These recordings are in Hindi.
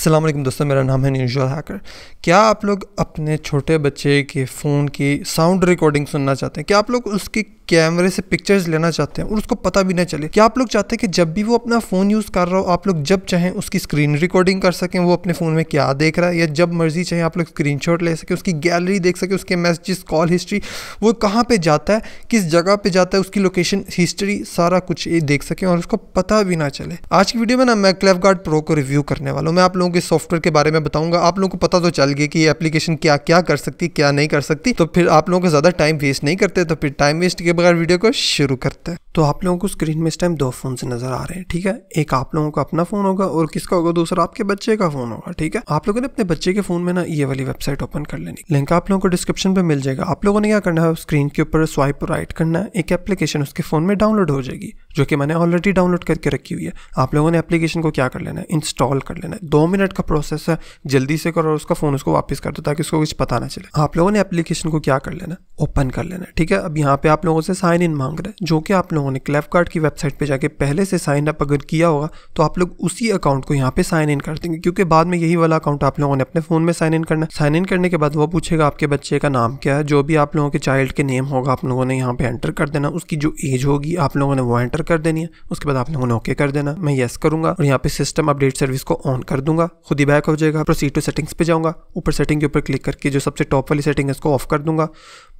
असलम दोस्तों मेरा नाम है न्यूजल हैकर क्या आप लोग अपने छोटे बच्चे के फ़ोन की साउंड रिकॉर्डिंग सुनना चाहते हैं क्या आप लोग उसकी कैमरे से पिक्चर्स लेना चाहते हैं और उसको पता भी ना चले कि आप लोग चाहते हैं कि जब भी वो अपना फ़ोन यूज़ कर रहा हो आप लोग जब चाहें उसकी स्क्रीन रिकॉर्डिंग कर सकें वो अपने फ़ोन में क्या देख रहा है या जब मर्जी चाहें आप लोग स्क्रीन ले सकें उसकी गैलरी देख सकें उसके मैसेज कॉल हिस्ट्री वो कहाँ पर जाता है किस जगह पर जाता है उसकी लोकेशन हिस्ट्री सारा कुछ ये देख सकें और उसको पता भी ना चले आज की वीडियो में ना मैं क्लेव प्रो को रिव्यू करने वाला हूँ मैं आप लोगों के सॉफ्टवेयर के बारे में बताऊँगा आप लोगों को पता तो चल गया कि ये एप्लीकेशन क्या क्या कर सकती क्या नहीं कर सकती तो फिर आप लोगों को ज़्यादा टाइम वेस्ट नहीं करते तो फिर टाइम वेस्ट के बगैर वीडियो को शुरू करते हैं तो आप लोगों को स्क्रीन में इस टाइम दो फोन से नजर आ रहे हैं ठीक है एक आप लोगों का अपना फोन होगा और किसका होगा दूसरा आपके बच्चे का फोन होगा ठीक है आप लोगों ने अपने बच्चे के फोन में ना ये वाली वेबसाइट ओपन कर लेनी लिंक आप लोगों को डिस्क्रिप्शन पे मिल जाएगा आप लोगों ने क्या करना है स्क्रीन के ऊपर स्वाइप राइट करना है एक एप्लीकेशन उसके फोन में डाउनलोड हो जाएगी जो कि मैंने ऑलरेडी डाउनलोड करके रखी हुई है आप लोगों ने एप्लीकेशन को क्या कर लेना है इंस्टॉल कर लेना है दो मिनट का प्रोसेस है जल्दी से करो और उसका फ़ोन उसको वापस कर दो ताकि उसको कुछ पता ना चले आप लोगों ने एप्लीकेशन को क्या कर लेना है ओपन कर लेना है ठीक है अब यहाँ पे आप लोगों से साइन इन मांग रहे हैं जो कि आप लोगों ने क्लेपकार्ट की वेबसाइट पर जाके पहले से साइन अप अगर किया होगा तो आप लोग उसी अकाउंट को यहाँ पे साइन इन कर देंगे क्योंकि बाद में यही वाला अकाउंट आप लोगों ने अपने फ़ोन में साइन इन करना है साइन इन करने के बाद वो पूछेगा आपके बच्चे का नाम क्या है जो भी आप लोगों के चाइल्ड के नेम होगा आप लोगों ने यहाँ पे एंटर कर देना उसकी जो एज होगी आप लोगों ने वो एंटर एंटर कर देनी है उसके बाद आप लोगों ने ओके कर देना मैं येस करूंगा और यहाँ पे सिस्टम अपडेट सर्विस को ऑन कर दूंगा खुद ही बैक हो जाएगा प्रोसीड टू सेटिंग्स पे जाऊंगा ऊपर सेटिंग के ऊपर क्लिक करके जो सबसे टॉप वाली सेटिंग है उसको ऑफ कर दूंगा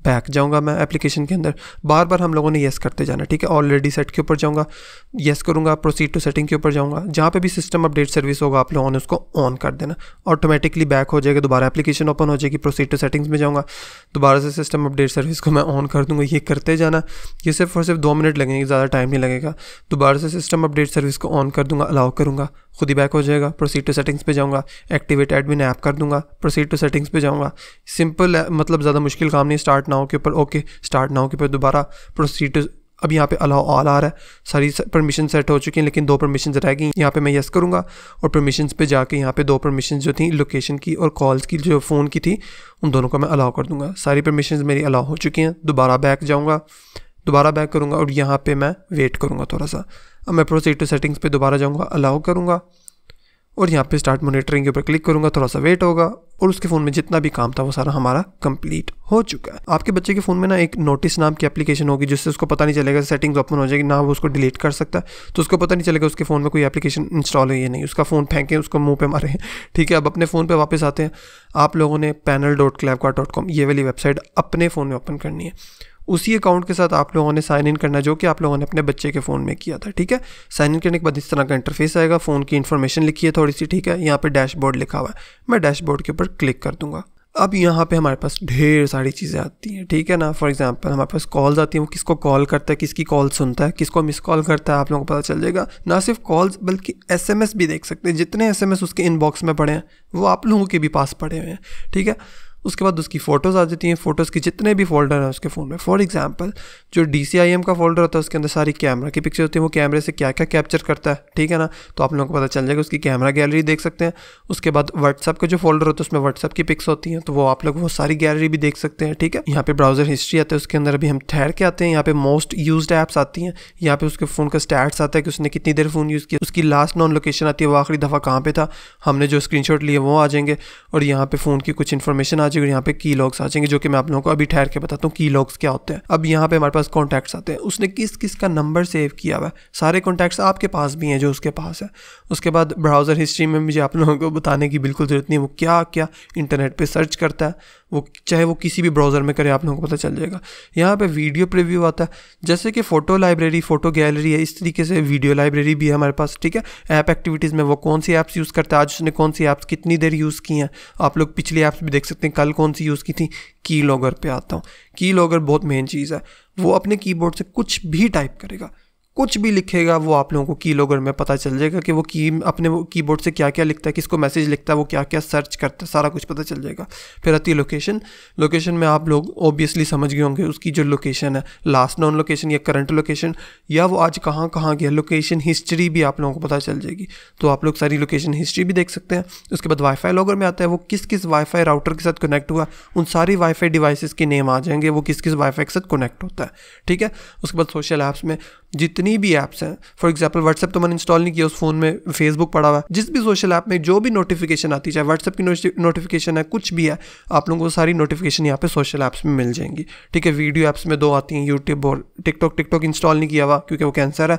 बैक जाऊंगा मैं एप्लीकेशन के अंदर बार बार हम लोगों ने येस करते जाना ठीक है ऑलरेडी सेट के ऊपर जाऊंगा येस करूंगा प्रोसीड टू सेटिंग के ऊपर जाऊंगा जहाँ पे भी सिस्टम अपडेट सर्विस होगा आप लोगों ने उसको ऑन कर देना ऑटोमेटिकली बैक हो जाएगा दोबारा एप्लीकेशन ओपन हो जाएगी प्रोसीड टू सेटिंग्स में जाऊँगा दोबारा से सिस्टम अपडेट सर्विस को मैं ऑन कर दूँगा ये करते जाना ये सिर्फ और सिर्फ दो मिनट लगेंगे ज़्यादा टाइम नहीं लगेगा दोबारा से सिस्टम अपडेट सर्विस को ऑन कर दूँगा अलाउ करूँगा खुद ही बैक हो जाएगा प्रोसीड टू सेटिंग्स पे जाऊंगा एक्टिवेट एडमिन ऐप कर दूंगा प्रोसीड टू सेटिंग्स पे जाऊँगा सिंपल uh, मतलब ज़्यादा मुश्किल काम नहीं स्टार्ट नाउ के ऊपर ओके स्टार्ट नाउ के ऊपर दोबारा प्रोसीड टू अब यहाँ पे अलाउ ऑल आ रहा है सारी परमिशन सेट हो चुकी हैं लेकिन दो परमिशन रह गई यहाँ पे मैं यस करूँगा और परमिशन पे जाके यहाँ पे दो परमिशन जो थी लोकेशन की और कॉल्स की जो फ़ोन की थी उन दोनों को मैं अलाउ कर दूँगा सारी परमिशन मेरी अलाउ हो चुकी हैं दोबारा बैक जाऊँगा दोबारा बैक करूँगा और यहाँ पर मैं वेट करूँगा थोड़ा सा अब मैं प्रोसीड टू सेटिंग्स पर दोबारा जाऊँगा अलाउ करूँगा और यहाँ पे स्टार्ट मोनिटरिंग के ऊपर क्लिक करूँगा थोड़ा सा वेट होगा और उसके फ़ोन में जितना भी काम था वो सारा हमारा कंप्लीट हो चुका है आपके बच्चे के फ़ोन में ना एक नोटिस नाम की एप्लीकेशन होगी जिससे उसको पता नहीं चलेगा सेटिंग्स ओपन हो जाएगी ना वो उसको डिलीट कर सकता है तो उसको पता नहीं चलेगा उसके फ़ोन में कोई एप्लीकेशन इंस्टॉल हुई है नहीं उसका फ़ोन फेंकें उसको मुंह पर मारें ठीक है अब अपने फ़ोन पर वापस आते हैं आप लोगों ने panel dot clabcar dot com ये वाली वेबसाइट अपने फ़ोन में ओपन करनी है उसी अकाउंट के साथ आप लोगों ने साइन इन करना जो कि आप लोगों ने अपने बच्चे के फ़ोन में किया था ठीक है साइन इन करने के बाद इस तरह का इंटरफेस आएगा फ़ोन की इन्फॉर्मेशन लिखी है थोड़ी सी ठीक है यहाँ पे डैशबोर्ड लिखा हुआ है मैं डैशबोर्ड के ऊपर क्लिक कर दूंगा अब यहाँ पे हमारे पास ढेर सारी चीज़ें आती हैं ठीक है ना फॉर एग्जांपल हमारे पास कॉल्स आती हैं वो किसको कॉल करता है किसकी कॉल सुनता है किसको मिस कॉल करता है आप लोगों को पता चल जाएगा ना सिर्फ कॉल्स बल्कि एसएमएस भी देख सकते हैं जितने एसएमएस उसके इनबॉक्स में पड़े हैं वो आप लोगों के भी पास पड़े हुए हैं ठीक है उसके बाद उसकी फ़ोटोज़ आ जाती हैं फ़ोटोज़ के जितने भी फोल्डर हैं उसके फ़ोन में फॉर एग्जांपल जो डी का फोल्डर होता है उसके अंदर सारी कैमरा की पिक्चर होती है वो कैमरे से क्या क्या कैप्चर करता है ठीक है ना तो आप लोगों को पता चल जाएगा उसकी कैमरा गैलरी देख सकते हैं उसके बाद व्हाट्सअप का जो फोल्डर होता है उसमें व्हाट्सअप की पिक्स होती हैं तो वो आप लोग वो सारी गैलरी भी देख सकते हैं ठीक है यहाँ पर ब्राउजर हिस्ट्री आता है उसके अंदर अभी हम ठहर के आते हैं यहाँ पे मोस्ट यूज ऐप्स आती हैं यहाँ पे उसके फ़ोन का स्टैट्स आता है कि उसने कितनी देर फ़ोन यूज़ किया उसकी लास्ट नॉन लोकेशन आती है वो आखिरी दफ़ा कहाँ पर था हमने जो स्क्रीन लिए वो आ जाएंगे और यहाँ पर फ़ोन की कुछ इन्फॉर्मेशन आ आज यहाँ पे की लॉग्स आ जाएंगे जो कि मैं आप लोगों को अभी ठहर के बताता हूँ की लॉग्स क्या होते हैं अब यहाँ पे हमारे पास कॉन्टैक्ट्स आते हैं उसने किस किस का नंबर सेव किया हुआ है सारे कॉन्टैक्ट्स आपके पास भी हैं जो उसके पास है उसके बाद ब्राउज़र हिस्ट्री में मुझे आप लोगों को बताने की बिल्कुल ज़रूरत नहीं है वो क्या क्या इंटरनेट पर सर्च करता है वो चाहे वो किसी भी ब्राउज़र में करे आप लोगों को पता चल जाएगा यहाँ पे वीडियो प्रिव्यू आता है जैसे कि फ़ोटो लाइब्रेरी फ़ोटो गैलरी है इस तरीके से वीडियो लाइब्रेरी भी है हमारे पास ठीक है ऐप एक्टिविटीज़ में वो कौन सी ऐप्स यूज़ करता है आज उसने कौन सी ऐप्स कितनी देर यूज़ की हैं आप लोग पिछली ऐप्स भी देख सकते हैं कल कौन सी यूज़ की थी की लॉगर पे आता हूँ की लॉगर बहुत मेन चीज़ है वो अपने कीबोर्ड से कुछ भी टाइप करेगा कुछ भी लिखेगा वो आप लोगों को कीलोगर में पता चल जाएगा कि वो की अपने कीबोर्ड से क्या क्या लिखता है किसको मैसेज लिखता है वो क्या क्या सर्च करता है सारा कुछ पता चल जाएगा फिर आती है लोकेशन लोकेशन में आप लोग ओबियसली समझ गए होंगे उसकी जो लोकेशन है लास्ट नॉन लोकेशन या करंट लोकेशन या वो आज कहाँ कहाँ गया लोकेशन हिस्ट्री भी आप लोगों को पता चल जाएगी तो आप लोग सारी लोकेशन हिस्ट्री भी देख सकते हैं उसके बाद वाईफाई लॉगर में आता है वो किस किस वाईफाई राउटर के साथ कनेक्ट हुआ उन सारी वाईफाई डिवाइसेस के नेम आ जाएंगे वो किस किस वाईफाई के साथ कनेक्ट होता है ठीक है उसके बाद सोशल ऐप्स में जितने जितनी भी ऐप्स हैं फॉर एग्जाम्पल व्हाट्सएप तो मैंने इंस्टॉल नहीं किया उस फोन में फेसबुक पड़ा हुआ है जिस भी सोशल ऐप में जो भी नोटिफिकेशन आती चाहे व्हाट्सएप की नोटिफिकेशन है कुछ भी है आप लोगों को सारी नोटिफिकेशन यहाँ पे सोशल ऐप्स में मिल जाएंगी ठीक है वीडियो ऐप्स में दो आती हैं यूट्यूब और टिकटॉक टिकटॉक इंस्टॉल नहीं किया हुआ क्योंकि वो कैंसर है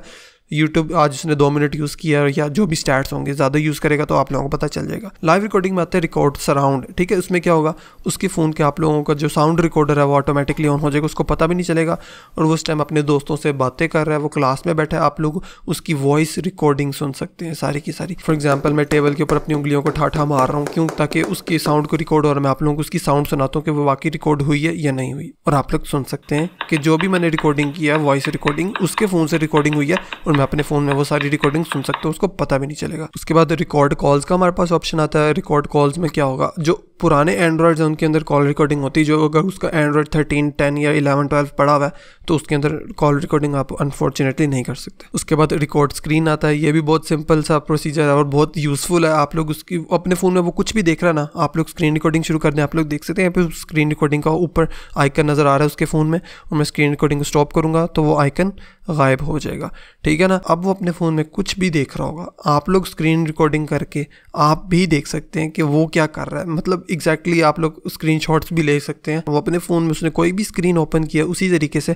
यूट्यूब आज उसने दो मिनट यूज़ किया या जो भी स्टैट्स होंगे ज़्यादा यूज़ करेगा तो आप लोगों को पता चल जाएगा लाइव रिकॉर्डिंग में आते हैं रिकॉर्ड सराउंड ठीक है उसमें क्या होगा उसके फ़ोन के आप लोगों का जो साउंड रिकॉर्डर है वो ऑटोमेटिकली ऑन हो जाएगा उसको पता भी नहीं चलेगा और उस टाइम अपने दोस्तों से बातें कर रहा है वो क्लास में बैठा है आप लोग उसकी वॉइस रिकॉर्डिंग सुन सकते हैं सारी की सारी फॉर एग्जाम्पल मैं टेबल के ऊपर अपनी उंगलियों को ठाठा मार रहा हूँ क्यों ताकि उसके साउंड को रिकॉर्ड और मैं आप लोगों को उसकी साउंड सुनाता हूँ कि वो वाकई रिकॉर्ड हुई है या नहीं हुई और आप लोग सुन सकते हैं कि जो भी मैंने रिकॉर्डिंग किया वॉइस रिकॉर्डिंग उसके फ़ोन से रिकॉर्डिंग हुई है और मैं अपने फ़ोन में वो सारी रिकॉर्डिंग सुन सकते हो उसको पता भी नहीं चलेगा उसके बाद रिकॉर्ड कॉल्स का हमारे पास ऑप्शन आता है रिकॉर्ड कॉल्स में क्या होगा जो पुराने एंड्रॉयड हैं उनके अंदर कॉल रिकॉर्डिंग होती है जो अगर उसका एंड्रॉयड थर्टीन टेन या इलेवन ट्वेल्व पड़ा हुआ है तो उसके अंदर कॉल रिकॉर्डिंग आप अनफॉर्चुनेटली नहीं कर सकते उसके बाद रिकॉर्ड स्क्रीन आता है ये भी बहुत सिंपल सा प्रोसीजर है और बहुत यूजफुल है आप लोग उसकी अपने फ़ोन में वो कुछ भी देख रहा ना आप लोग स्क्रीन रिकॉर्डिंग शुरू कर दें आप लोग देख सकते हैं यहाँ स्क्रीन रिकॉर्डिंग का ऊपर आइकन नज़र आ रहा है उसके फ़ोन में और मैं स्क्रीन रिकॉर्डिंग को स्टॉप करूँगा तो वो आइकन गायब हो जाएगा ठीक है ना अब वो अपने फ़ोन में कुछ भी देख रहा होगा आप लोग स्क्रीन रिकॉर्डिंग करके आप भी देख सकते हैं कि वो क्या कर रहा है मतलब एग्जैक्टली exactly आप लोग स्क्रीन भी ले सकते हैं वो अपने फ़ोन में उसने कोई भी स्क्रीन ओपन किया उसी तरीके से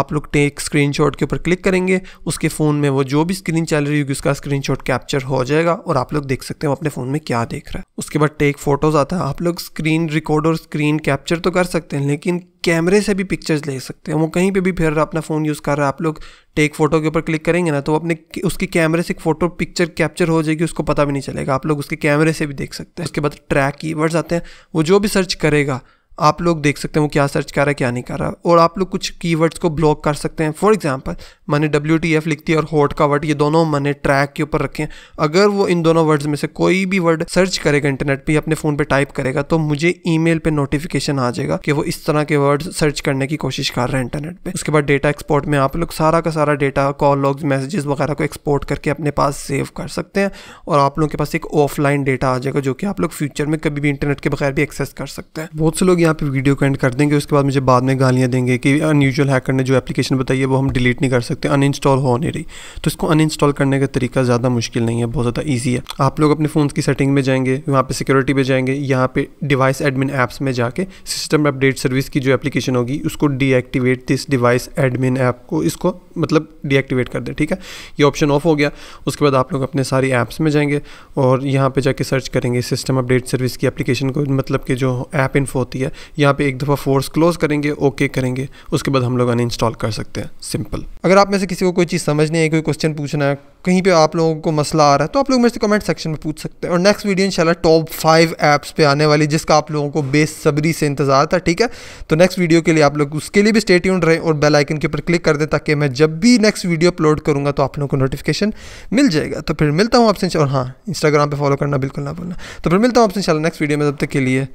आप लोग टेक स्क्रीन के ऊपर क्लिक करेंगे उसके फ़ोन में वो जो भी स्क्रीन चल रही होगी उसका स्क्रीन कैप्चर हो जाएगा और आप लोग देख सकते हैं अपने फ़ोन में क्या देख रहा है उसके बाद टेक फोटोज़ आता है आप लोग स्क्रीन रिकॉर्ड और स्क्रीन कैप्चर तो कर सकते हैं लेकिन कैमरे से भी पिक्चर्स ले सकते हैं वो कहीं पे भी फिर अपना फ़ोन यूज़ कर रहा है आप लोग टेक फोटो के ऊपर क्लिक करेंगे ना तो अपने उसके कैमरे से एक फोटो पिक्चर कैप्चर हो जाएगी उसको पता भी नहीं चलेगा आप लोग उसके कैमरे से भी देख सकते हैं उसके बाद ट्रैक कीवर्ड्स आते हैं वो जो भी सर्च करेगा आप लोग देख सकते हैं वो क्या सर्च कर रहा है क्या नहीं कर रहा और आप लोग कुछ कीवर्ड्स को ब्लॉक कर सकते हैं फॉर एग्जांपल मैंने डब्ल्यू टी एफ लिखती है और हॉट का वर्ड ये दोनों मैंने ट्रैक के ऊपर रखे हैं अगर वो इन दोनों वर्ड्स में से कोई भी वर्ड सर्च करेगा इंटरनेट पर अपने फ़ोन पर टाइप करेगा तो मुझे ई मेल पर नोटिफिकेशन आ जाएगा कि वो इस तरह के वर्ड सर्च करने की कोशिश कर रहे हैं इंटरनेट पर उसके बाद डेटा एक्सपोर्ट में आप लोग सारा का सारा डेटा कॉल लॉग्स मैसेजेस वगैरह को एक्सपोर्ट करके अपने पास सेव कर सकते हैं और आप लोगों के पास एक ऑफलाइन डेटा आ जाएगा जो कि आप लोग फ्यूचर में कभी भी इंटरनेट के बगैर भी एक्सेस कर सकते हैं बहुत से लोग यहाँ पे वीडियो को एंड कर देंगे उसके बाद मुझे बाद में गालियाँ देंगे कि अनयूजल हैकर ने जो एप्लीकेशन बताई है वो हम डिलीट नहीं कर सकते सकते हैं अनइंस्टॉल हो नहीं रही तो इसको अनइंस्टॉल करने का तरीका ज़्यादा मुश्किल नहीं है बहुत ज़्यादा ईजी है आप लोग अपने फ़ोन की सेटिंग में जाएंगे वहाँ पर सिक्योरिटी में जाएंगे यहाँ पर डिवाइस एडमिन ऐप्स में जाके सिस्टम अपडेट सर्विस की जो एप्लीकेशन होगी उसको deactivate this device admin app को इसको मतलब डीएक्टिवेट कर दें ठीक है ये ऑप्शन ऑफ हो गया उसके बाद आप लोग अपने सारी ऐप्स में जाएंगे और यहाँ पे जाके सर्च करेंगे सिस्टम अपडेट सर्विस की एप्लीकेशन को मतलब कि जो ऐप इन्फो होती है यहाँ पे एक दफ़ा फोर्स क्लोज करेंगे ओके करेंगे उसके बाद हम लोग अनइंस्टॉल कर सकते हैं सिंपल अगर आप में से किसी को कोई चीज़ समझनी है कोई क्वेश्चन पूछना है कहीं पे आप लोगों को मसला आ रहा है तो आप लोग मेरे से कमेंट सेक्शन में पूछ सकते हैं और नेक्स्ट वीडियो इंशाल्लाह टॉप फाइव ऐप्स पे आने वाली जिसका आप लोगों को बेसब्री से इंतज़ार था ठीक है तो नेक्स्ट वीडियो के लिए आप लोग उसके लिए भी स्टेट्यून रहें और बेल आइकन के ऊपर क्लिक कर दें ताकि मैं जब भी नेक्स्ट वीडियो अपलोड करूँगा तो आप लोगों को नोटिफिकेशन मिल जाएगा तो फिर मिलता हूँ आपसे और हाँ इंस्टाग्राम पर फॉलो करना बिल्कुल ना भूलना तो फिर मिलता हूँ आपसे इन नेक्स्ट वीडियो में तब तक के लिए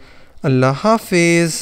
अल्लाह हाफिज़